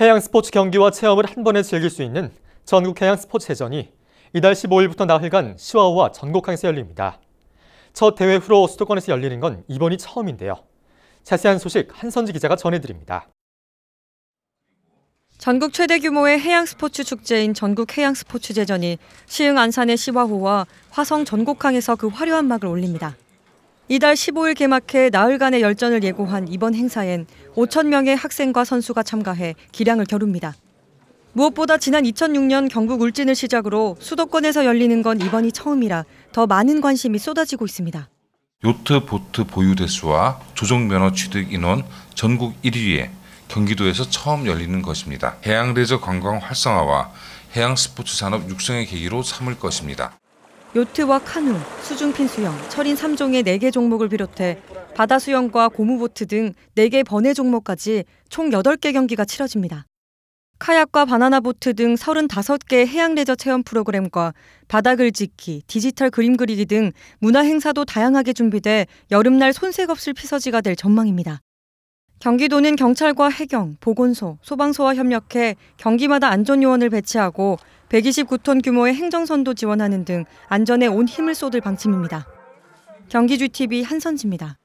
해양 스포츠 경기와 체험을 한 번에 즐길 수 있는 전국 해양 스포츠회전이 이달 15일부터 나흘간 시와호와 전곡항에서 열립니다. 첫 대회 후로 수도권에서 열리는 건 이번이 처음인데요. 자세한 소식 한선지 기자가 전해드립니다. 전국 최대 규모의 해양 스포츠 축제인 전국 해양 스포츠제전이 시흥 안산의 시와호와 화성 전곡항에서 그 화려한 막을 올립니다. 이달 15일 개막해 나흘간의 열전을 예고한 이번 행사엔 5천 명의 학생과 선수가 참가해 기량을 겨룹니다. 무엇보다 지난 2006년 경북 울진을 시작으로 수도권에서 열리는 건 이번이 처음이라 더 많은 관심이 쏟아지고 있습니다. 요트 보트 보유 대수와 조정 면허 취득 인원 전국 1위에 경기도에서 처음 열리는 것입니다. 해양 레저 관광 활성화와 해양 스포츠 산업 육성의 계기로 삼을 것입니다. 요트와 카누, 수중핀 수영, 철인 3종의 4개 종목을 비롯해 바다 수영과 고무보트 등 4개 번외 종목까지 총 8개 경기가 치러집니다. 카약과 바나나 보트 등 35개의 해양 레저 체험 프로그램과 바다 글짓기, 디지털 그림 그리기 등 문화 행사도 다양하게 준비돼 여름날 손색 없을 피서지가 될 전망입니다. 경기도는 경찰과 해경, 보건소, 소방서와 협력해 경기마다 안전 요원을 배치하고 129톤 규모의 행정선도 지원하는 등 안전에 온 힘을 쏟을 방침입니다. 경기주TV 한선지입니다.